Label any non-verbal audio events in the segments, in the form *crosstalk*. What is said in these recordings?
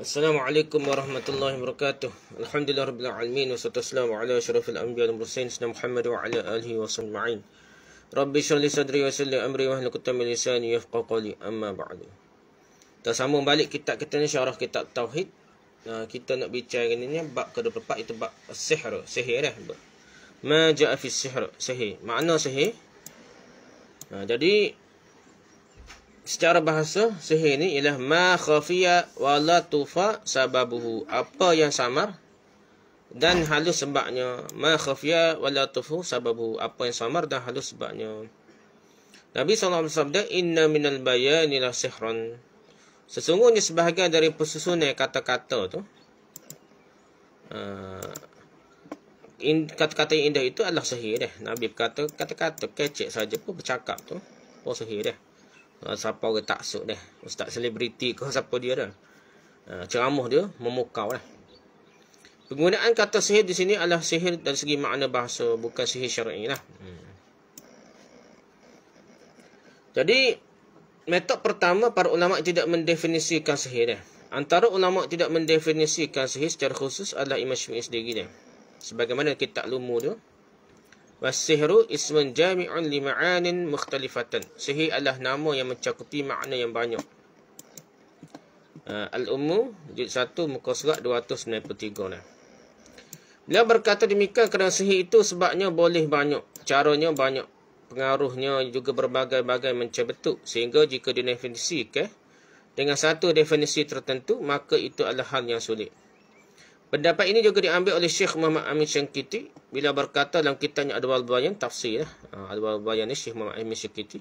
Assalamualaikum warahmatullahi wabarakatuh. Alhamdulillah rabbil alamin wassalatu wassalamu ala asyrafil anbiya wal mursalin sayyidina Muhammad wa ala alihi wasallam. Rabbi shrli sadri wa amri wa hlul qutami lisani yafqahu qawli amma ba'du. Kita sambung balik kitab kita ni syarah kitab tauhid. Nah, kita nak bincang ni ni bab ke-24 itu bab sihir, sihir eh. Ma ja'a fi sihir, sihir. Makna sihir? Nah, jadi secara bahasa sihir ni ialah ma khafiya wa la tufa sababuhu apa yang samar dan halus sebabnya ma khafiya wa la tufu sababuhu apa yang samar dan halus sebabnya Nabi SAW alaihi wasallam inna minal bayani la sihran sesungguhnya sebahagian dari persusunan kata-kata tu eh, kata-kata yang indah itu adalah sihir deh. Nabi kata kata-kata kecil saja pun bercakap tu pun sihir deh. Ah, siapa orang taksud dia ustaz selebriti ke *laughs* siapa dia dah ah, ceramah dia memukau lah penggunaan kata sihir di sini adalah sihir dari segi makna bahasa bukan sihir syar'i lah hmm. jadi metod pertama para ulama tidak mendefinisikan sihir dia antara ulama tidak mendefinisikan sihir secara khusus adalah Imam Syafi'i sendiri dia sebagaimana kita lumu dia Wasihru ismun jami'un lima'anin mukhtalifatan. Sihir adalah nama yang mencakupi makna yang banyak. Uh, Al-Ummu, jilid 1, muka surat 293. Nah. Beliau berkata demikian kerana sihir itu sebabnya boleh banyak. Caranya banyak. Pengaruhnya juga berbagai-bagai mencah betul. Sehingga jika dinefinisi, okay, dengan satu definisi tertentu, maka itu adalah hal yang sulit. Pendapat ini juga diambil oleh Syekh Muhammad Amin Syengkiti bila berkata dalam kitabnya Adwal Bayan tafsir eh, ha, Adwal Bayan ni Syekh Muhammad Amin Syengkiti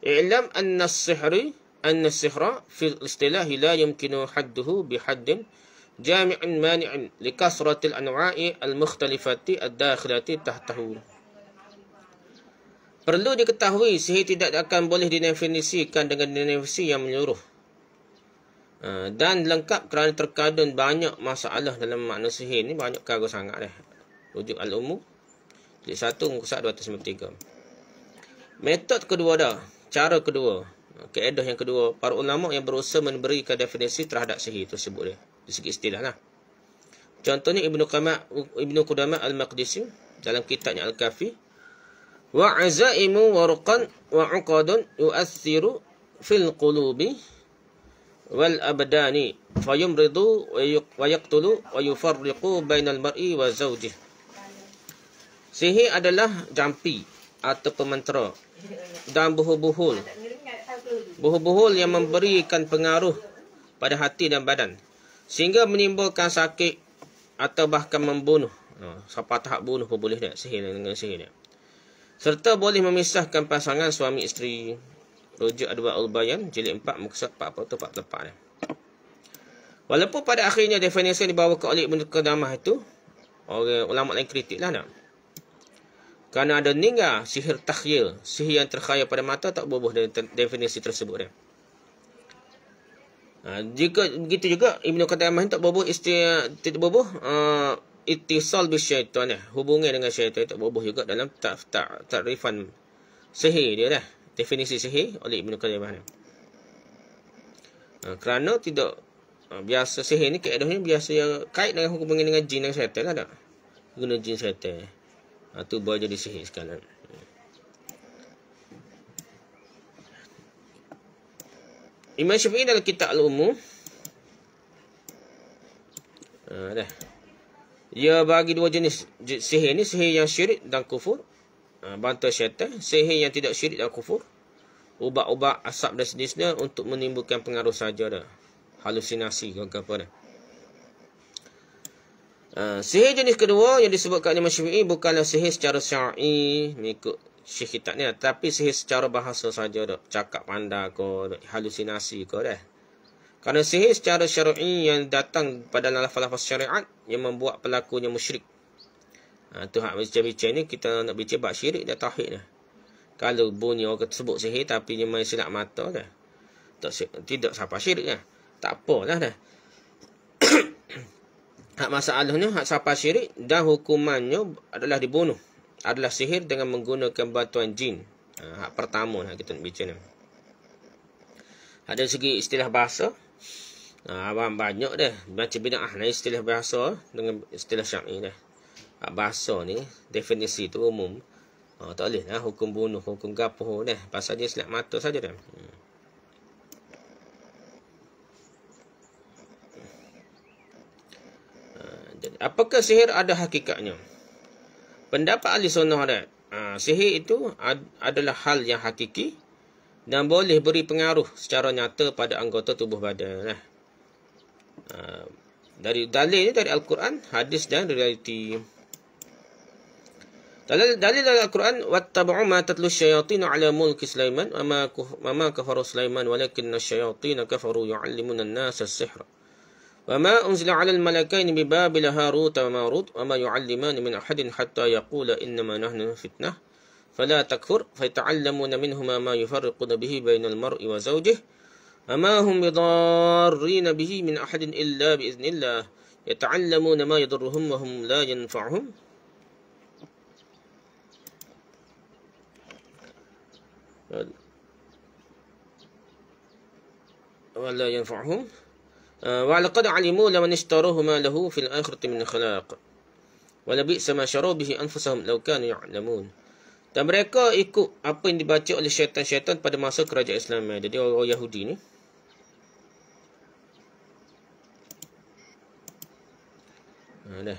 i'lam anna as-sihri anna as-sihra fi istilahi la yumkinu hadduhu bi haddin jami'in mani'in li kasrati al-anwa'i al-mukhtalifati ad-dakhilati tahtahu Perlu diketahui sihir tidak akan boleh didefinisikan dengan definisi yang menyuruh. Ah, dan lengkap kerana terkadang banyak masalah dalam makna sihir ni banyak kargo sangat dah. Rujuk Al-Umum jilid 1 muka 293. Metod kedua dah, cara kedua. Kaedah yang kedua, para ulama yang berusaha memberikan definisi terhadap sihir tersebut dia. Di segi istilahlah. Contohnya Ibnu Qamah Ibnu Qudamah Al-Maqdisi dalam kitabnya Al-Kafi wa warqan wa 'uqadun yu'athiru fil qulubi wal abdani fayumridu wa yaqtulu wa yufarriqu bainal mar'i wa zawjihi sihi adalah jampi atau pementera dan buhul-buhul buhul-buhul yang memberikan pengaruh pada hati dan badan sehingga menimbulkan sakit atau bahkan membunuh ha, siapa tak bunuh pun boleh tak sihir dengan sihir serta boleh memisahkan pasangan suami isteri Rujuk Adwa Al-Bayan, jilid 4, muka apa 40 atau 48 ni. Walaupun pada akhirnya definisi yang dibawa ke oleh Ibn Qadamah itu, orang ulama lain kritik lah nak. Kerana ada ninga sihir takhyil, sihir yang terkaya pada mata tak berubah dengan definisi tersebut dia. Ha, jika begitu juga Ibn Qadamah tak berubah isti tidak berubah uh, ha, ittisal bi syaitan ya. Hubungan dengan syaitan tak berubah juga dalam ta'rifan ta, ta, ta sihir dia dah. Ya definisi sihir oleh Ibn Qayyim Rahimahullah. kerana tidak ah, biasa sihir ni kaedahnya biasa yang kait dengan hukum mengenai dengan jin dan syaitan lah tak? Guna jin syaitan. Ah, ha, boleh jadi sihir sekarang. Imam Syafi'i dalam kitab Al-Umum Ha, dah. Ia bagi dua jenis sihir ni Sihir yang syirik dan kufur Ah, banta syaitan, sihir yang tidak syirik dan kufur, ubat-ubat asap dan sejenisnya untuk menimbulkan pengaruh saja dah. Halusinasi ke apa dah. Uh, sihir jenis kedua yang disebutkan Imam Syafi'i bukanlah sihir secara syar'i mengikut syekh kitab ni lah. tapi sihir secara bahasa saja dok cakap pandai ke halusinasi ke dah. Karena sihir secara syar'i yang datang pada lafaz-lafaz syariat yang membuat pelakunya musyrik Ha, tu hak bincang-bincang ni kita nak bincang bab syirik dan tauhid ni. Kalau bunyi orang kata sebut sihir tapi dia main silap mata dah. Tak tidak siapa syirik dah. Tak apalah dah. *coughs* hak masalah ni hak siapa syirik dah hukumannya adalah dibunuh. Adalah sihir dengan menggunakan batuan jin. Ha, hak pertama lah kita nak bincang ni. Ada segi istilah bahasa. Ha, abang banyak dah. Baca bina ahli istilah bahasa dengan istilah syar'i dah. Ah, bahasa ni definisi tu umum uh, tak boleh lah hukum bunuh hukum gapoh dah pasal dia selak mata saja dah hmm. Ah, jadi hmm. uh, apakah sihir ada hakikatnya pendapat ahli sunnah dah sihir itu ad adalah hal yang hakiki dan boleh beri pengaruh secara nyata pada anggota tubuh badan nah uh, dari dalil ini dari al-Quran hadis dan realiti Dalil dalam Al-Quran wattaba'u ma tatlu syayatin ala mulki Sulaiman wa ma kafaru Sulaiman walakinna syayatin kafaru yu'allimuna an as وما أنزل على الملكين ببابل هاروت وماروت وما يعلمان من أحد حتى يقول إنما نحن فتنة فلا تكفر فيتعلمون منهما ما يفرقون به بين المرء وزوجه وما هم بضارين به من أحد إلا بإذن الله يتعلمون ما يضرهم وهم لا ينفعهم ولا ينفعهم ولقد علموا لمن اشتروه ما له في الآخرة من خلاق ولبئس ما شروا به أنفسهم لو كانوا يعلمون dan mereka ikut apa yang dibaca oleh syaitan-syaitan pada masa kerajaan Islam jadi orang Yahudi ni ha dah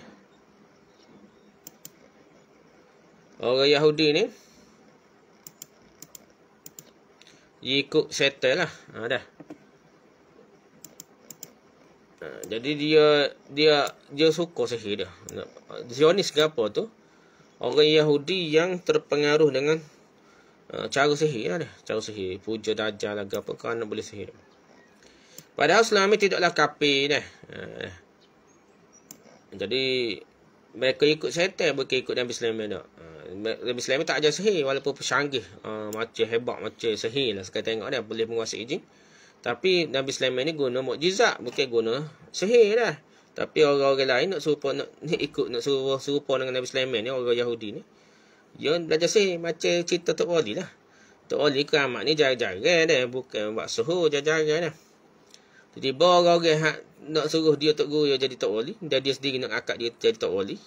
orang Yahudi ni ikut settle lah. Ha, dah. Ha, jadi dia dia dia suka sihir dia. Zionis ke apa tu? Orang Yahudi yang terpengaruh dengan uh, cara sihir ada. Lah cara sihir, puja dajal lah apa kan boleh sihir. Padahal selama tidaklah kapi ha, dah. Ha, jadi mereka ikut setan bukan ikut Nabi Sulaiman dah. Nabi Sulaiman tak ajar sihir walaupun pesanggih uh, macam hebat macam sihir lah sekali tengok dia boleh menguasai jin. Tapi Nabi Sulaiman ni guna mukjizat bukan guna sihir lah. Tapi orang-orang lain nak serupa nak ni ikut nak serupa serupa dengan Nabi Sulaiman ni orang Yahudi ni. Dia belajar sihir macam cerita Tok Wali lah. Tok Wali keramat ni jari-jari dia bukan buat suhu jari-jari dia. Tiba-tiba orang-orang nak suruh dia Tok Guru dia jadi Tok Wali. Dan dia sendiri nak akad dia jadi Tok Wali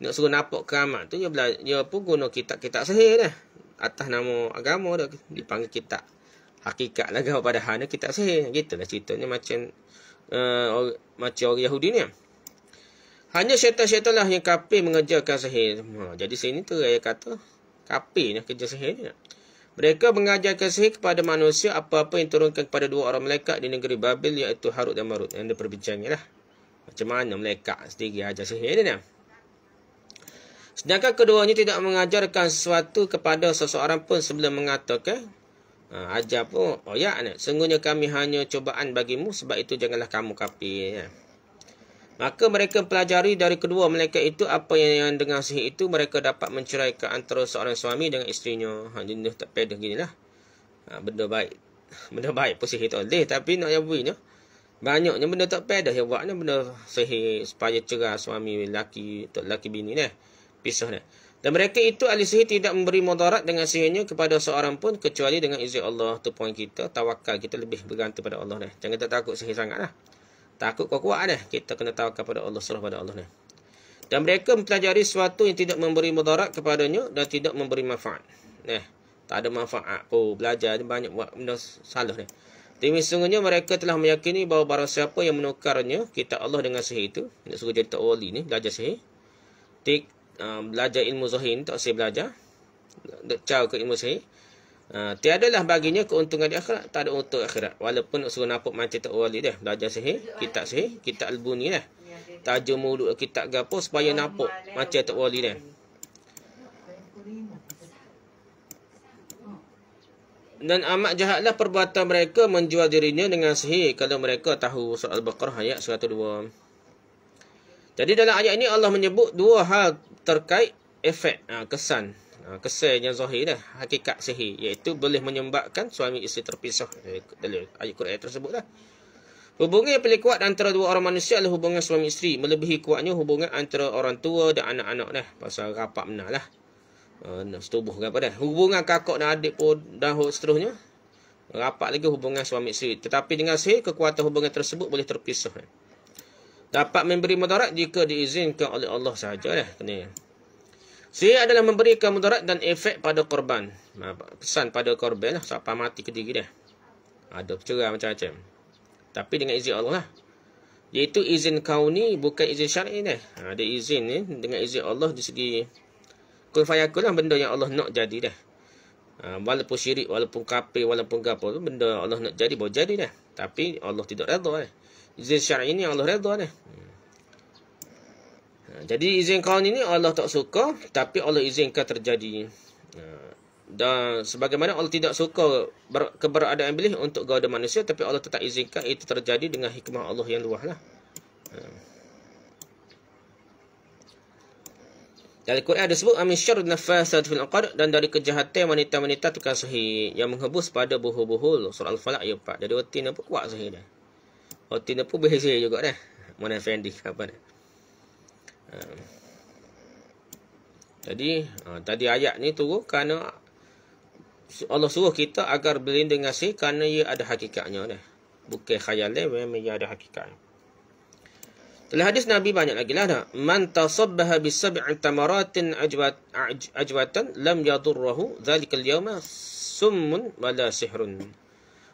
nak suruh nampak keramat tu dia bela dia pun guna kitab-kitab sahih dah atas nama agama dah dipanggil kitab hakikat lagi kau pada hana sehe, sahih gitulah ceritanya macam uh, or, macam orang Yahudi ni hanya syaitan-syaitan lah yang kafir mengerjakan sahih ha, jadi sini tu saya kata kafir nak kerja sehe. ni mereka mengajarkan sihir kepada manusia apa-apa yang turunkan kepada dua orang malaikat di negeri Babil iaitu Harut dan Marut. Yang ada perbincangnya lah. Macam mana malaikat sendiri ajar sehe ni lah. Sedangkan keduanya tidak mengajarkan sesuatu kepada seseorang pun sebelum mengatakan. Ha, ajar pun. Oh ya, anak. Sungguhnya kami hanya cubaan bagimu. Sebab itu janganlah kamu kapi. Ya. Maka mereka pelajari dari kedua mereka itu apa yang, yang dengan sihir itu mereka dapat menceraikan antara seorang suami dengan isterinya. Ha, jenis tak pedah gini lah. Ha, benda baik. *laughs* Benda baik pun sihir tak boleh. Tapi nak yang buinya. Banyaknya benda tak pedah yang buatnya benda sihir supaya cerah suami lelaki, tak lelaki bini lah. Eh pisahnya. Dan mereka itu ahli sihir tidak memberi mudarat dengan sihirnya kepada seorang pun kecuali dengan izin Allah. tu poin kita. Tawakal kita lebih bergantung pada Allah. Dah. Jangan tak takut sihir sangat. Lah. Takut kau kuat. Dah. Kita kena tawakal pada Allah. Salah pada Allah. Dah. Dan mereka mempelajari sesuatu yang tidak memberi mudarat kepadanya dan tidak memberi manfaat. Dah. Tak ada manfaat. Oh, belajar banyak buat benda salah. Dah. Demi sungguhnya mereka telah meyakini bahawa barang siapa yang menukarnya kita Allah dengan sihir itu. Nak suruh jadi tak wali ni. Belajar sihir. Tik, Um, belajar ilmu zahir ni, tak usah belajar. Cau ke ilmu zahir. Uh, lah baginya keuntungan di akhirat. Tak ada untuk akhirat. Walaupun nak suruh nampak macam tak wali dah. Belajar sahih. Kitab sahih. Kitab albu ni lah. Tajuk mulut kitab gapo supaya nampak macam tak wali dah. Dan amat jahatlah perbuatan mereka menjual dirinya dengan sahih. Kalau mereka tahu soal Al-Baqarah ayat 102. Jadi dalam ayat ini Allah menyebut dua hal terkait efek ha, kesan ha, kesan yang zahir dah hakikat sihir iaitu boleh menyebabkan suami isteri terpisah dalam ayat Quran tersebut lah. Hubungan yang paling kuat antara dua orang manusia adalah hubungan suami isteri melebihi kuatnya hubungan antara orang tua dan anak-anak dah pasal rapat menalah. Uh, ha, setubuh kan pada hubungan kakak dan adik pun dah seterusnya rapat lagi hubungan suami isteri tetapi dengan sihir kekuatan hubungan tersebut boleh terpisah. Dah dapat memberi mudarat jika diizinkan oleh Allah sahaja ya ni si adalah memberikan mudarat dan efek pada korban pesan pada korban lah siapa mati ketiga dia ada cerah macam-macam tapi dengan izin Allah lah iaitu izin kauni bukan izin syar'i ni ada ha, izin ni dengan izin Allah di segi kun fayakun lah benda yang Allah nak jadi dah ha, walaupun syirik walaupun kafir walaupun gapo benda Allah nak jadi boleh jadi dah tapi Allah tidak redha eh ya izin syar'i ini Allah redha dia. Ha, jadi izin kaun ini Allah tak suka tapi Allah izinkan terjadi. Ha, dan sebagaimana Allah tidak suka keberadaan iblis untuk gauda manusia tapi Allah tetap izinkan itu terjadi dengan hikmah Allah yang luahlah. Ha. Dari Quran ada sebut amin syarru nafasat fil aqad dan dari kejahatan wanita-wanita tukar sihir yang menghebus pada buhul-buhul surah al-falaq ayat 4. Jadi erti nampak kuat sihir dia. Hotin pun berhasil juga dah. mana Fendi apa dah. Jadi, ah, tadi ayat ni tu, kerana Allah suruh kita agar berlindung kasih kerana ia ada hakikatnya dah. Bukan khayalan, memang ia ada hakikatnya. Dalam hadis Nabi banyak lagi lah dah. Man tasabbaha bisab'i tamaratin ajwatan lam yadurrahu dhalikal yawma summun wala sihrun.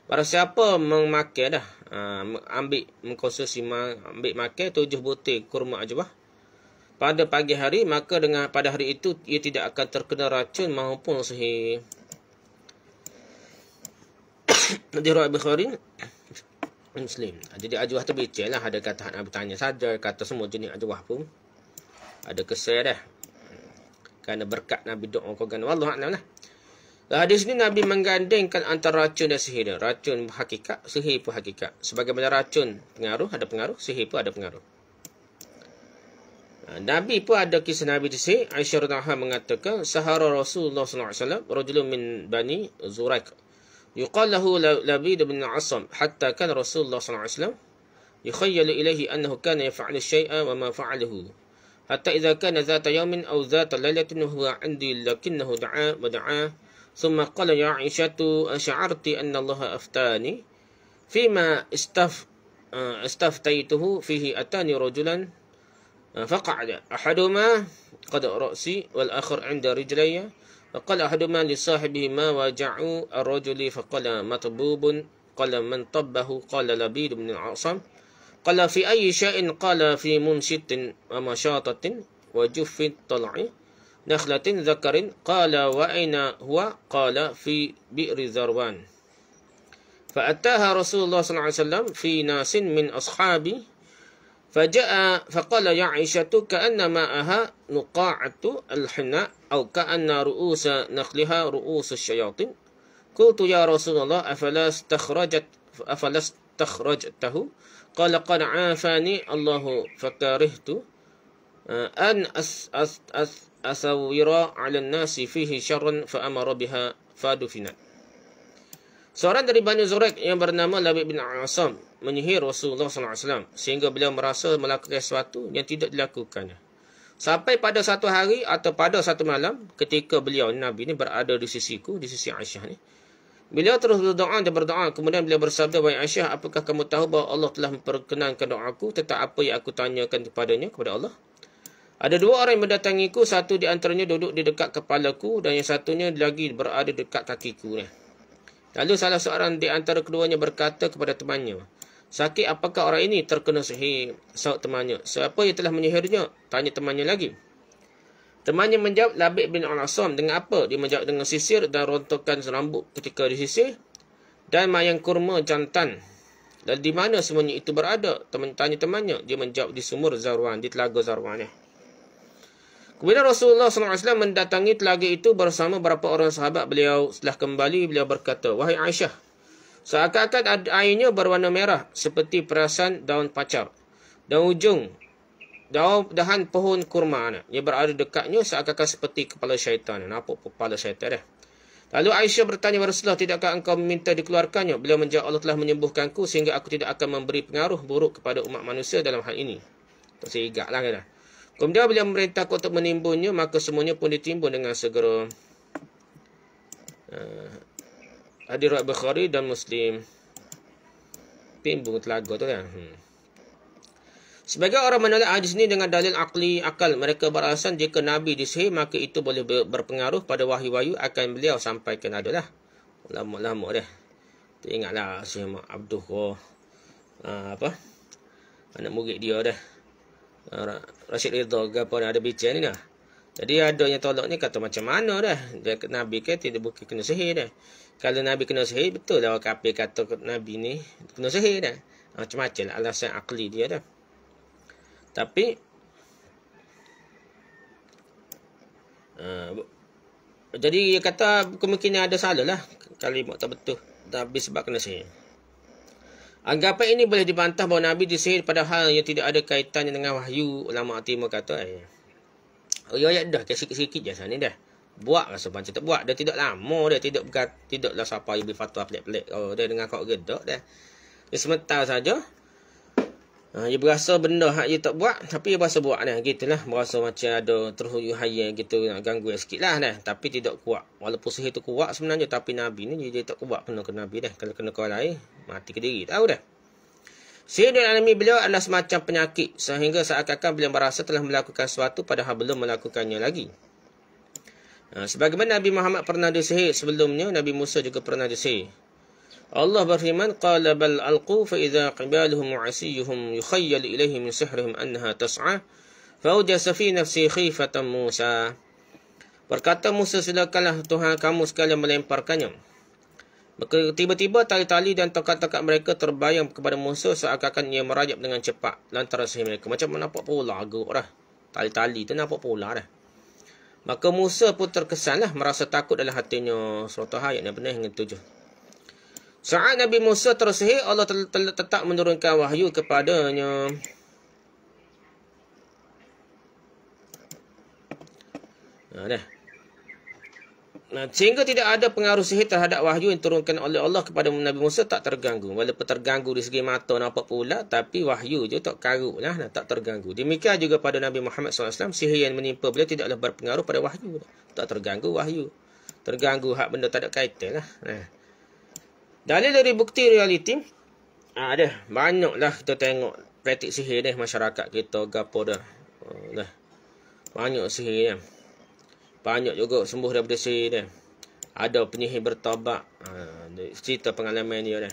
Para siapa memakai dah, uh, ambil mengkonsumsi ambil makan tujuh butir kurma ajwah pada pagi hari maka dengan pada hari itu ia tidak akan terkena racun maupun sihir. Nanti *coughs* Rabi Bukhari Muslim. Ah, jadi ajwah tu bicil lah. Ada kata nak bertanya saja. Kata semua jenis ajwah pun. Ada kesal dah. Kerana berkat Nabi doa kau kan. Wallah lah hadis ni Nabi menggandengkan antara racun dan sihir. Racun hakikat, sihir pun hakikat. Sebagaimana racun pengaruh, ada pengaruh. Sihir pun ada pengaruh. Ha, Nabi pun ada kisah Nabi di sini. Aisyah Rana mengatakan, Sahara Rasulullah SAW, Rajulun min Bani Zuraik. Yuqallahu Labid bin Asam, hatta kan Rasulullah SAW, Yukhayyal ilahi annahu kana yafa'al syai'a wa ma fa'aluhu. Hatta idha kana zata yamin au zata lalatin huwa indi lakinnahu da'a wa da'a ثم قال يا عائشة أشعرت أن الله أفتاني فيما استف آه، استفتيته فيه أتاني رجلا آه، فقعد أحدهما قد رأسي والآخر عند رجلي فقال أحدهما لصاحبه ما وجع الرجل فقال مطبوب قال من طبه قال لبيد بن العاصم قال في أي شيء قال في منشط ومشاطة وجف الطلع نخلة ذكر قال وأين هو قال في بئر ذروان فأتاها رسول الله صلى الله عليه وسلم في ناس من أصحابي فجاء فقال يا عائشة كأن ماءها نقاعة الحناء أو كأن رؤوس نخلها رؤوس الشياطين قلت يا رسول الله أفلا استخرجت أفلا استخرجته قال قد عافاني الله فكرهت آه، أن أس أس أس asawira 'ala an-nasi fihi syarrun fa amara biha fadufinat. Seorang dari Bani Zurek yang bernama Labib bin Asam menyihir Rasulullah SAW sehingga beliau merasa melakukan sesuatu yang tidak dilakukannya. Sampai pada satu hari atau pada satu malam ketika beliau Nabi ini berada di sisiku, di sisi Aisyah ini. Beliau terus berdoa dan berdoa. Kemudian beliau bersabda, Wahai Aisyah, apakah kamu tahu bahawa Allah telah memperkenankan doaku tentang apa yang aku tanyakan kepadanya, kepada Allah? Ada dua orang yang mendatangiku, satu di antaranya duduk di dekat kepalaku dan yang satunya lagi berada dekat kakiku. Lalu salah seorang di antara keduanya berkata kepada temannya, Sakit apakah orang ini terkena sihir saut temannya? Siapa yang telah menyihirnya? Tanya temannya lagi. Temannya menjawab Labib bin Al-Asam dengan apa? Dia menjawab dengan sisir dan rontokkan rambut ketika disisir dan mayang kurma jantan. Dan di mana semuanya itu berada? Teman tanya temannya. Dia menjawab di sumur Zarwan, di telaga Zarwan. Ya. Kemudian Rasulullah SAW mendatangi telaga itu bersama beberapa orang sahabat beliau. Setelah kembali, beliau berkata, Wahai Aisyah, seakan-akan airnya berwarna merah seperti perasan daun pacar. Dan ujung daun dahan pohon kurma anak. Ia berada dekatnya seakan-akan seperti kepala syaitan. Apa kepala syaitan dah. Lalu Aisyah bertanya kepada Rasulullah, tidakkah engkau meminta dikeluarkannya? Beliau menjawab, Allah telah menyembuhkanku sehingga aku tidak akan memberi pengaruh buruk kepada umat manusia dalam hal ini. Tak sehingga lah kan? Kemudian bila memerintahku untuk menimbunnya, maka semuanya pun ditimbun dengan segera. Uh, ah, Hadirat Bukhari dan Muslim. Pimbung telaga tu kan. Hmm. Sebagai orang menolak hadis ini dengan dalil akli akal, mereka berasal jika Nabi disihir, maka itu boleh berpengaruh pada wahyu-wahyu akan beliau sampaikan adalah. Lama-lama dah. Ingatlah, saya Abdul Khoh. Uh, ah, apa? Anak murid dia dah. Ah, Rashid Ridha gapo ada bincang ni dah. Jadi adanya tolak ni kata macam mana dah? Dia nabi ke tidak bukan kena sihir dah. Kalau nabi kena sihir betul lah kafir kata nabi ni kena sihir dah. Ah, macam macam lah alasan akli dia dah. Tapi uh, jadi dia kata kemungkinan ada salah lah kalimat tak betul. Tapi sebab kena sihir. Anggapan ini boleh dibantah bahawa Nabi disihir pada hal yang tidak ada kaitannya dengan wahyu. Ulama Timur kata, eh. Oh, ya, ya, dah. Sikit-sikit je sana dah. Buat rasa macam tak buat. Dia tidak lama. Dia tidak berkat, tidaklah siapa yang beri fatwa pelik-pelik. Oh, dia dengar kau gedok dah. Dia sementara saja. Ha, dia berasa benda yang dia tak buat. Tapi dia berasa buat dah. Gitulah. Berasa macam ada terus yuhaya gitu. Nak ganggu yang sikit lah dah. Tapi tidak kuat. Walaupun sihir tu kuat sebenarnya. Tapi Nabi ni dia, dia tak kuat. Kena ke Nabi dah. Kalau kena kau lain mati ke kediri. Tahu dah. Sirin alami beliau adalah semacam penyakit. Sehingga seakan-akan beliau merasa telah melakukan sesuatu padahal belum melakukannya lagi. Ha, sebagaimana Nabi Muhammad pernah disihir sebelumnya, Nabi Musa juga pernah disihir. Allah berfirman, Qala bal alqu fa'idha qibaluhum wa'asiyuhum yukhayyal ilaihi min sihrihim anha tas'ah. Fa'udya nafsi khifatan Musa. Berkata Musa, silakanlah Tuhan kamu sekalian melemparkannya. Maka tiba-tiba tali-tali dan tongkat-tongkat mereka terbayang kepada musuh seakan-akan ia merajap dengan cepat lantaran sehingga mereka. Macam mana nampak pula geruk dah. Tali-tali tu nampak pula dah. Maka Musa pun terkesanlah merasa takut dalam hatinya. Surah Tuhan ayat yang benar hingga tujuh. Saat Nabi Musa tersihir, Allah tetap menurunkan wahyu kepadanya. Nah, dah sehingga tidak ada pengaruh sihir terhadap wahyu yang turunkan oleh Allah kepada Nabi Musa tak terganggu. Walaupun terganggu di segi mata apa pula, tapi wahyu je tak karut lah, tak terganggu. Demikian juga pada Nabi Muhammad SAW, sihir yang menimpa beliau tidaklah berpengaruh pada wahyu. Tak terganggu wahyu. Terganggu hak benda tak ada kaitan lah. Dalil dari bukti realiti, ah, ada banyaklah kita tengok praktik sihir ni masyarakat kita, gapura. Oh, Banyak sihir ni. Ya banyak juga sembuh daripada syirik ni. Ada penyihir bertobat. Ha, cerita pengalaman ni. Ha,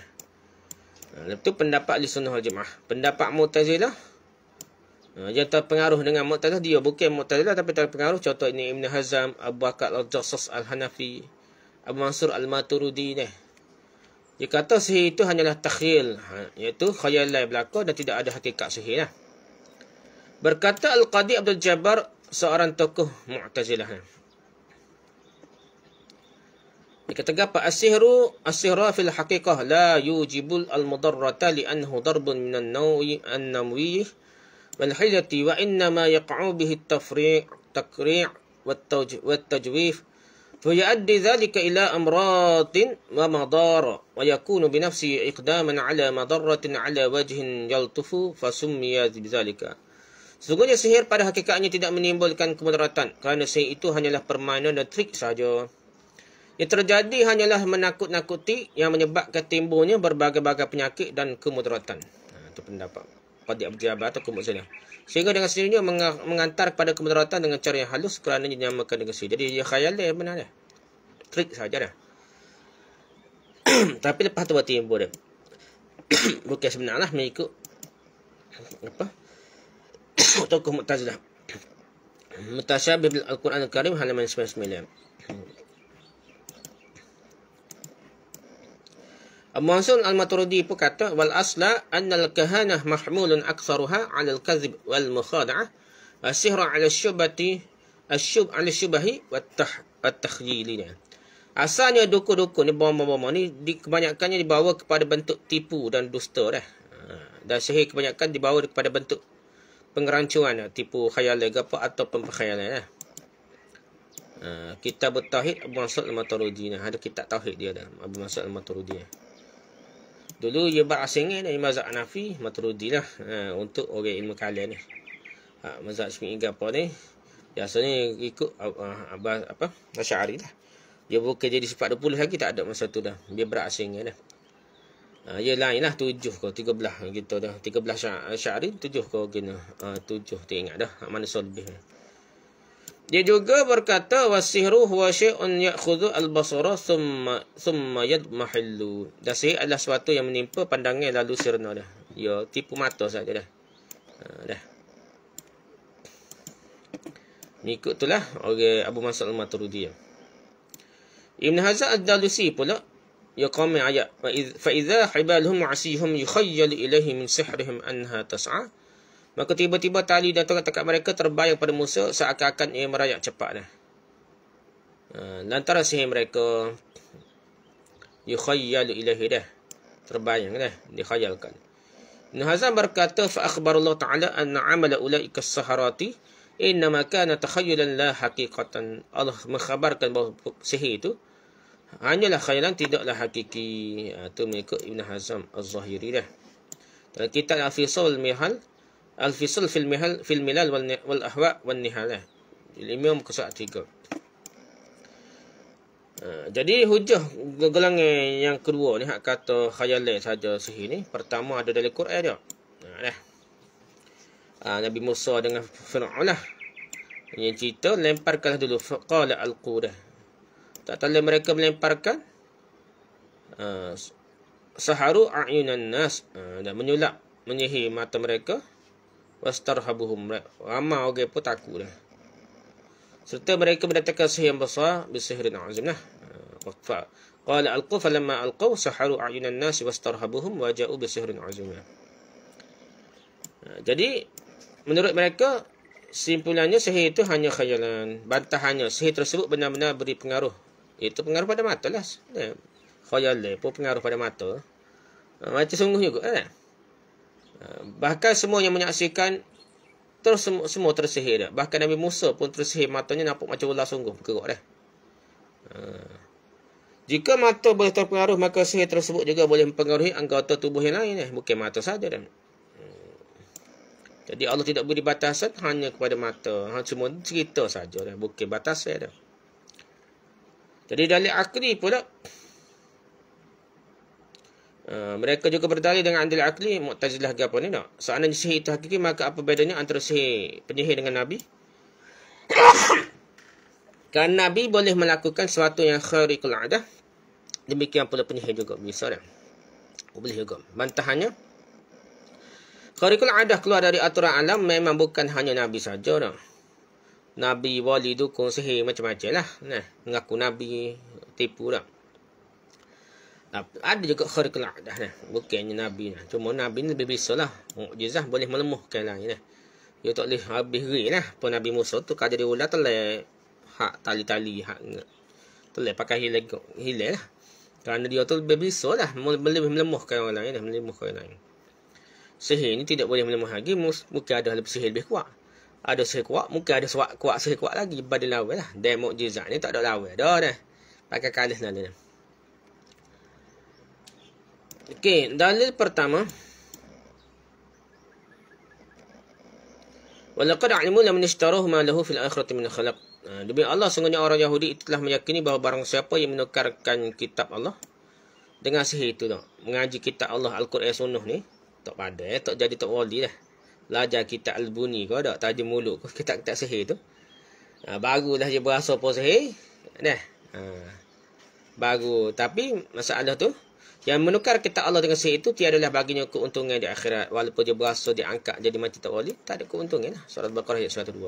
lepas pendapat di sunnah jemaah. Pendapat mutazilah. Ha, yang terpengaruh dengan mutazilah dia bukan mutazilah tapi terpengaruh contoh ini Ibn Hazam, Abu Bakar Al-Jassas Al-Hanafi, Abu Mansur Al-Maturidi ni. Dia kata sihir itu hanyalah takhil. Ha, iaitu khayalan belaka dan tidak ada hakikat sihir lah. Berkata Al-Qadi Abdul Jabbar seorang tokoh Mu'tazilah. Dia kata apa? Asihru asihra fil haqiqah la yujibul al mudarrata li annahu darbun min an nawi an namwi wal hayati wa inna ma yaqa'u bihi at tafri' takri' wat tawjih wat tajwif fa yaddi dhalika ila amratin wa madar wa yakunu bi nafsi iqdaman ala madaratin ala wajhin yaltufu fa summiya bidzalika Sungguhnya sihir pada hakikatnya tidak menimbulkan kemudaratan kerana sihir itu hanyalah permainan dan trik sahaja. Ia terjadi hanyalah menakut-nakuti yang menyebabkan timbulnya berbagai-bagai penyakit dan kemudaratan. Ha, itu pendapat Qadi Abdul Jabbar atau kemudaratan. Sehingga dengan sendirinya mengantar kepada kemudaratan dengan cara yang halus kerana dinamakan dengan sihir. Jadi dia khayal dia benar dia. Trik sahaja dia. *coughs* Tapi lepas tu timbul dia. *coughs* Bukan sebenarnya lah, mengikut apa? *coughs* Tokoh Mu'tazilah. Mutasyabih bil Al-Quran Al-Karim halaman 99. Abu Hasan Al-Maturidi pun kata wal asla annal kahanah mahmulun aktsaruha 'ala al-kadhib wal mukhada'ah wa sihra 'ala syubati asyub 'ala syubahi wa tah Asalnya dukun-dukun ni bom-bom ni di, kebanyakannya dibawa kepada bentuk tipu dan dusta dah. Ha, dan sihir kebanyakan dibawa kepada bentuk pengerancuan ha, tipu khayal ke atau pemperkhayalan lah. Ha, kita bertauhid Abu Hasan Al-Maturidi ada kitab tauhid dia dah Abu Hasan Al-Maturidi. Dulu ia berasingan dari mazhab Hanafi, Maturidi lah ha, untuk orang ilmu kalian ni. Ha, mazhab Syafi'i gapo ni biasanya ikut uh, Abbas apa Asy'ari lah. Dia bukan jadi sifat 20 lagi tak ada masa tu dah. Dia berasingan dah. Ha, ya lainlah lah tujuh ke tiga belah kita dah. Tiga belah syari tujuh ke kena. Ha, uh, tujuh tak ingat dah. Mana soal dia juga berkata wasihru huwa syai'un ya'khudhu al-basara thumma thumma yadmahillu. Dan sihir adalah sesuatu yang menimpa pandangan lalu sirna dah. Ya, tipu mata saja dah. Ha, dah. Mengikut itulah orang okay, Abu Mas'ud al-Maturidi. Ibn Hazar ad-Dalusi pula ya qami ayat fa idza hibaluhum 'asihum yukhayyal ilayhi min sihrihim anha tas'a. Maka tiba-tiba tali datangkan tekat mereka terbayang pada Musa seakan-akan ia merayap cepatlah. Ha, lantaran sihir mereka yukhayyalu ilahi dah. Terbayang dah. Dikhayalkan. Nuhazan berkata fa'akhbarullah ta'ala anna amala ula'ika saharati innama kana takhayulan la hakikatan. Allah mengkhabarkan bahawa sihir itu hanyalah khayalan tidaklah hakiki. Ha, itu mengikut Ibn Hazam Az-Zahiri dah. Dalam kitab Al-Fisul Mihal al Fisal fil mihal fil milal wal wal ahwa wal Nihala, eh. Ilmiah muka surat 3. Ha, jadi hujah gelangan yang kedua ni hak kata khayalan saja sahih ni. Pertama ada dalam Quran dia. Nah, ha, dah. Ha, Nabi Musa dengan Fir'aun lah. Yang cerita lemparkanlah dulu faqala al-qudah. Tak tahu lah mereka melemparkan uh, saharu a'yunan nas uh, dan menyulap menyihir mata mereka Wastar wastarhabuhum ramai orang okay, pun takut dah serta mereka mendatangkan sihir yang besar bisihrin azim lah ah, waqfa qala alqu fa lamma alqu saharu ayunan nas wastarhabuhum wa ja'u bisihrin azim lah. ah, jadi menurut mereka simpulannya sihir itu hanya khayalan bantahannya sihir tersebut benar-benar beri pengaruh itu pengaruh pada mata lah khayalan pun pengaruh pada mata ah, macam sungguh juga kan bahkan semua yang menyaksikan terus semua, semua tersihir dah. Bahkan Nabi Musa pun tersihir matanya nampak macam ular sungguh bergerak dah. Ha. Jika mata boleh terpengaruh maka sihir tersebut juga boleh mempengaruhi anggota tubuh yang lain dah. Eh. Bukan mata saja dah. Jadi Allah tidak beri batasan hanya kepada mata. Ha, cuma cerita saja dah. Bukan batasan dah. Jadi dalil akli pula. Eh, mereka juga berdalil dengan andil akli mu'tazilah ke apa ni nak seandainya sihir itu hakiki maka apa bedanya antara sihir penyihir dengan nabi *coughs* kan nabi boleh melakukan sesuatu yang khariqul adah demikian pula penyihir juga misalnya boleh juga bantahannya khariqul adah keluar dari aturan alam memang bukan hanya nabi saja nak Nabi wali dukung sihir macam-macam lah. Nah, mengaku Nabi tipu lah. Tapi ada juga khirqul adah ni. Bukannya Nabi ni. Cuma Nabi ni lebih bisa lah. Mu'jizah boleh melemuhkan lah ya ni. Dia tak boleh habis ri lah. Pun Nabi Musa tu kadar dia ular telah hak tali-tali. Hak Tu telah pakai hilang, hilang lah. Kerana dia tu lebih bisa lah. Lebih melemuhkan orang lain lah. Melemuhkan orang lain. Sihir ni tidak boleh melemuhkan lagi. Mungkin ada lebih sihir lebih kuat. Ada sihir kuat. Mungkin ada kuat sihir kuat lagi. Badan lawa lah. Dan mu'jizah ni tak ada lawa. Dah dah. Pakai kalis lah ni lah. Okey, dalil pertama. Walaqad a'lamu lam nishtaruhu ma lahu fil akhirati min khalaq. Demi Allah sungguhnya orang Yahudi itu telah meyakini bahawa barang siapa yang menukarkan kitab Allah dengan sihir itu tak. Mengaji kitab Allah Al-Quran Sunnah ni tak pada eh? tak jadi tak wali lah. Belajar kita Al-Buni kau tak tajam mulut kau *laughs* kitab-kitab sihir tu. Ah barulah dia berasa apa sihir. Dah. Ah. Baru tapi masalah tu yang menukar kita Allah dengan sihir itu tiada lah baginya keuntungan di akhirat walaupun dia berasa diangkat jadi mati tak boleh tak ada keuntungan lah. surat al-baqarah ayat 102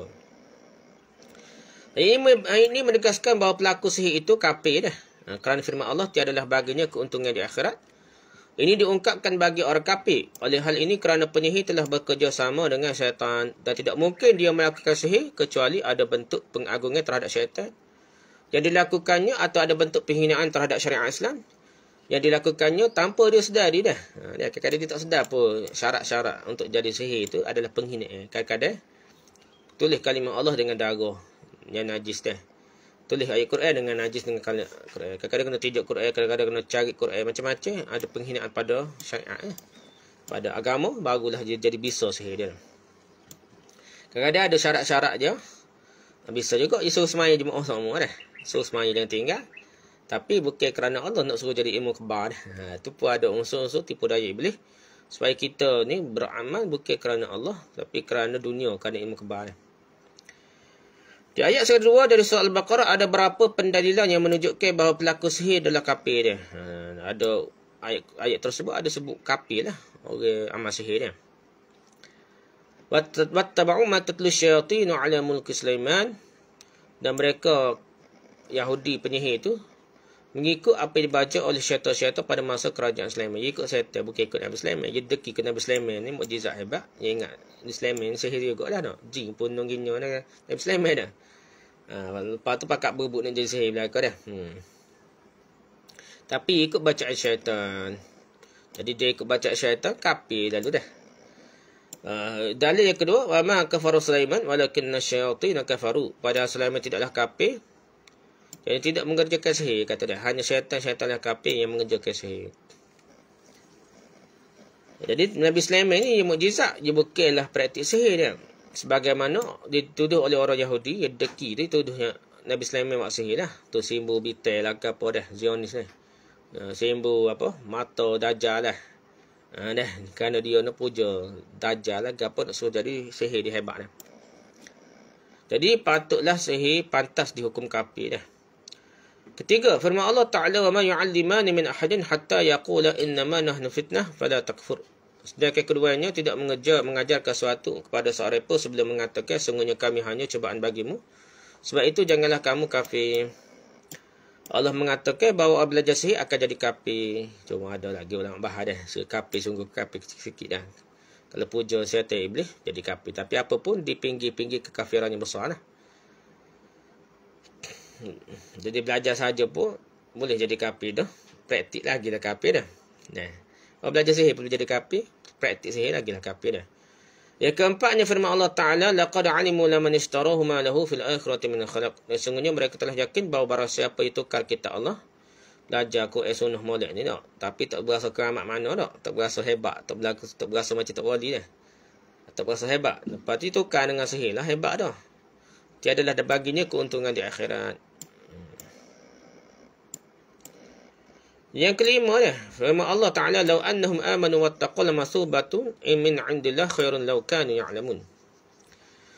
ini, ini menegaskan bahawa pelaku sihir itu kafir dah. Ha, kerana firman Allah tiada lah baginya keuntungan di akhirat. Ini diungkapkan bagi orang kafir. Oleh hal ini kerana penyihir telah bekerjasama dengan syaitan dan tidak mungkin dia melakukan sihir kecuali ada bentuk pengagungan terhadap syaitan. Yang dilakukannya atau ada bentuk penghinaan terhadap syariat Islam yang dilakukannya tanpa dia sedari dah. Ha, kadang-kadang dia tak sedar apa syarat-syarat untuk jadi sihir itu adalah penghinaan. Eh, kadang-kadang tulis kalimah Allah dengan darah yang najis dah. Tulis ayat Quran dengan najis dengan kalimah Quran. Kadang-kadang kena tijak Quran, kadang-kadang kena cari Quran macam-macam. Ada penghinaan pada syariat. Eh. Pada agama, barulah dia jadi bisa sihir dia. Kadang-kadang ada syarat-syarat je. Bisa juga, dia suruh semayah jemaah sama. Eh. Suruh semayah dengan tinggal. Tapi bukan kerana Allah nak suruh jadi ilmu kebal. Ha, tu pun ada unsur-unsur tipu daya iblis. Supaya kita ni beramal bukan kerana Allah. Tapi kerana dunia. Kerana ilmu kebal. Di ayat kedua dari surah Al-Baqarah ada berapa pendalilan yang menunjukkan bahawa pelaku sihir adalah kapir dia. Ha, ada ayat, ayat tersebut ada sebut kapir lah. Orang amal sihir dia. Wattaba'u ma tatlu syaitinu ala mulki Sulaiman. Dan mereka Yahudi penyihir itu mengikut apa yang dibaca oleh syaitan-syaitan pada masa kerajaan Sulaiman. Dia ikut syaitan, bukan ikut Nabi Sulaiman. Dia deki ke Nabi Sulaiman ni mukjizat hebat. Dia ingat Nabi Sulaiman ni sihir juga lah. No? Jin pun nung gini lah. Nabi Sulaiman dah. Ha, lepas tu pakat berbuk nak jadi sihir belakang dah. Hmm. Tapi ikut baca syaitan. Jadi dia ikut bacaan syaitan, kapi lalu dah. Uh, dalil yang kedua, wa ma kafaru Sulaiman walakinna syayatin kafaru. Pada Sulaiman tidaklah kafir, yang tidak mengerjakan sihir kata dia. Hanya syaitan-syaitan yang kafir yang mengerjakan sihir. Jadi Nabi Sulaiman ini mukjizat dia bukanlah praktik sihir dia. Sebagaimana dituduh oleh orang Yahudi yang deki dia tuduhnya Nabi Sulaiman buat sihir lah. Tu simbol bitel lah ke apa dah Zionis lah ha, simbol apa? Mata dajal lah. Ah dah kerana dia nak puja dajal lah ke nak suruh jadi sihir dia hebat dah. Jadi patutlah sihir pantas dihukum kafir dah. Ketiga, firman Allah Ta'ala wa ma yu'allimani min ahadin hatta yaqula inna ma nahnu fitnah fala takfur. Sedangkan keduanya tidak mengejar mengajarkan sesuatu kepada seorang pun sebelum mengatakan sungguhnya kami hanya cubaan bagimu. Sebab itu janganlah kamu kafir. Allah mengatakan bahawa orang belajar sihir akan jadi kafir. Cuma ada lagi ulama bahar dah. kafir sungguh kafir sikit-sikit dah. Kalau puja syaitan iblis jadi kafir. Tapi apa pun di pinggir-pinggir kekafirannya besar lah. Hmm. Jadi belajar saja pun boleh jadi kapi dah. Praktik lagi dah kapi dah. Nah. Kalau belajar sihir boleh jadi kapi, praktik sihir lagi lah kapi dah. Yang keempatnya firman Allah Taala laqad alimu laman ishtarahu ma lahu fil akhirati min khalaq. Sesungguhnya mereka telah yakin bahawa barang siapa itu kal kita Allah. Belajar aku esunuh eh molek ni tak. Tapi tak berasa keramat mana tak. Tak berasa hebat. Tak berasa, tak berasa macam tak wali dah. Tak berasa hebat. Lepas tu tukar dengan sihir lah hebat dah. lah ada baginya keuntungan di akhirat. Yang kelima dia, ya, firman Allah Taala law annahum amanu wattaqul masubatu min indillah khairun law kanu ya'lamun.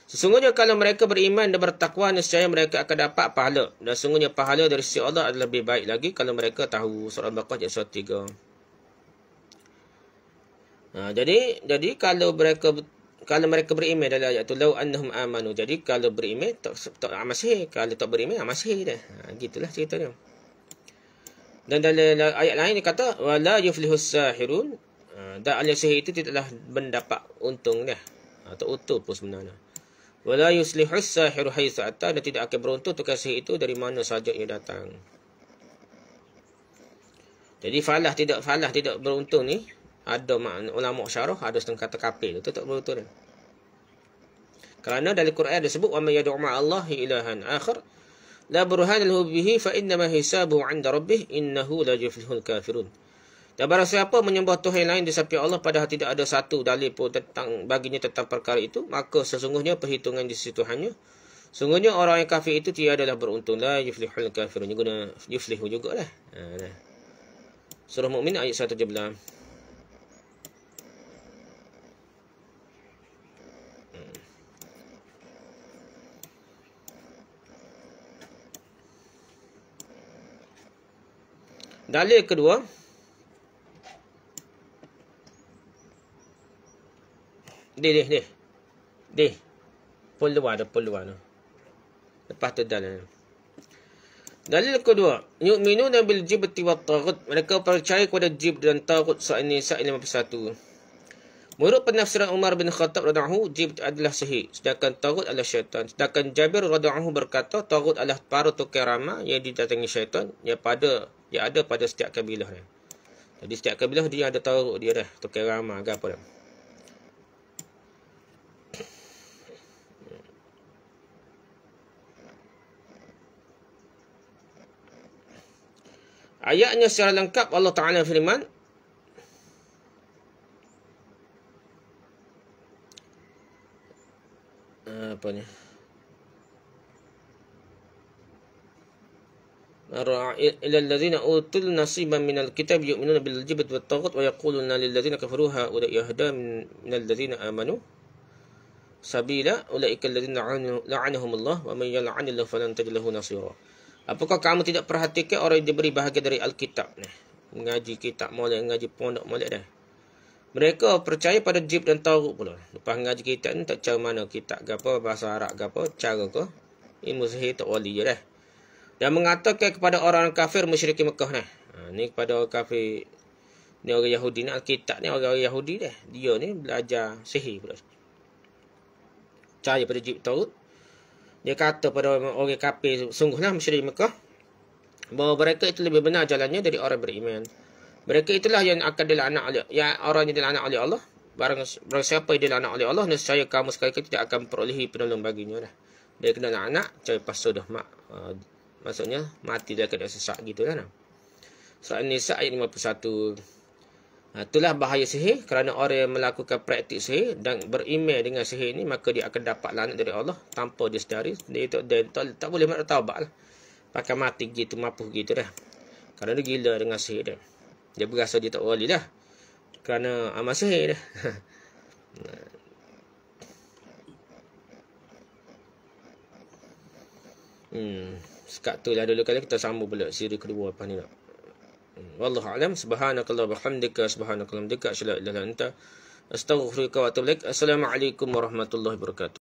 Sesungguhnya kalau mereka beriman dan bertakwa nescaya mereka akan dapat pahala dan sesungguhnya pahala dari sisi Allah adalah lebih baik lagi kalau mereka tahu surah Al-Baqarah ayat 3. Ha, jadi jadi kalau mereka kalau mereka beriman dalam ayat tu law annahum amanu jadi kalau beriman tak tak amasih kalau tak beriman amasih dah ha, gitulah ceritanya dan dalam ayat lain dia kata wala yuflihus sahirun. Ha, dan ahli sihir itu tidaklah mendapat untung dia. Atau ha, utuh pun sebenarnya. Wala yuslihus sahiru haitsu ata dan tidak akan beruntung tukang sihir itu dari mana saja ia datang. Jadi falah tidak falah tidak beruntung ni ada makna ulama syarah ada setengah kata kafir itu tak beruntung. Kerana dari Quran disebut, sebut wa may yad'u ma'allahi ilahan akhar la burhana lahu bihi fa inna ma hisabuhu 'inda rabbih innahu la yuflihul kafirun. Dan barang siapa menyembah Tuhan lain di samping Allah padahal tidak ada satu dalil pun tentang baginya tentang perkara itu, maka sesungguhnya perhitungan di situ Tuhannya sesungguhnya orang yang kafir itu tiada adalah beruntung lah. Yuflihul kafirun. Guna yuflihu jugalah. Ha, nah. Surah Mu'min ayat 117. Dalil kedua Dih, dih, dih Dih Perlu ada perlu ada Lepas tu dalil Dalil kedua Yuk minu nabil jib tiwa tarut Mereka percaya kepada jib dan tarut Saat ini, saat ini, 51 Menurut penafsiran Umar bin Khattab radhiyallahu Jibril adalah sihir sedangkan Tarut adalah syaitan. Sedangkan Jabir radhiyallahu berkata Tarut adalah para tukar ramah yang didatangi syaitan yang pada yang ada pada setiap kabilah dia. Jadi setiap kabilah dia ada Tarut dia dah tukar ramah ke apa dah. Ayatnya secara lengkap Allah Ta'ala firman ila allazina utul nasiban minal alkitab yu'minuna bil jibt wat taghut wa yaquluna lil ladzina kafaru ha wa yahda min allazina amanu sabila ulaika allazina la'anahum Allah wa may yal'anil falan tajid nasira apakah kamu tidak perhatikan orang yang diberi bahagian dari alkitab ni mengaji kitab molek mengaji pondok molek dah mereka percaya pada jib dan taurat pula lepas mengaji kitab ni tak cara mana kitab ke bahasa arab ke apa cara ke ilmu sihir tak wali je dah dan mengatakan kepada orang kafir musyrik Mekah ni. Ha, ni kepada orang kafir ni orang Yahudi ni Alkitab ni orang-orang Yahudi dah. Dia ni belajar sihir pula. Cahaya pada Jib Tarut. Dia kata pada orang kafir sungguh sungguhlah musyrik Mekah bahawa mereka itu lebih benar jalannya dari orang beriman. Mereka itulah yang akan dilaknat oleh yang orang yang dilaknat oleh Allah. Barang, barang siapa yang dilaknat oleh Allah nescaya kamu sekali-kali tidak akan perolehi penolong baginya dah. Dia kena anak, cari pasal dah mak. Uh, maksudnya mati dia akan sesak gitu kan. Surah An-Nisa ayat 51. Ha, Itulah bahaya sihir kerana orang yang melakukan praktik sihir dan berimeh dengan sihir ini maka dia akan dapat lanak dari Allah tanpa dia sedari. Dia, dia, dia, tak, tak boleh nak taubat lah. Pakai mati gitu, mampu gitu dah. Kerana dia gila dengan sihir dia. Dia berasa dia tak boleh dah. Kerana amal sihir dia. *laughs* hmm. Sekat tu lah dulu kali kita sambung pula siri kedua apa ni nak. Hmm. Wallahu a'lam subhanakallah bihamdika subhanakallah dekat syala ilaha anta astaghfiruka wa atubu Assalamualaikum warahmatullahi wabarakatuh.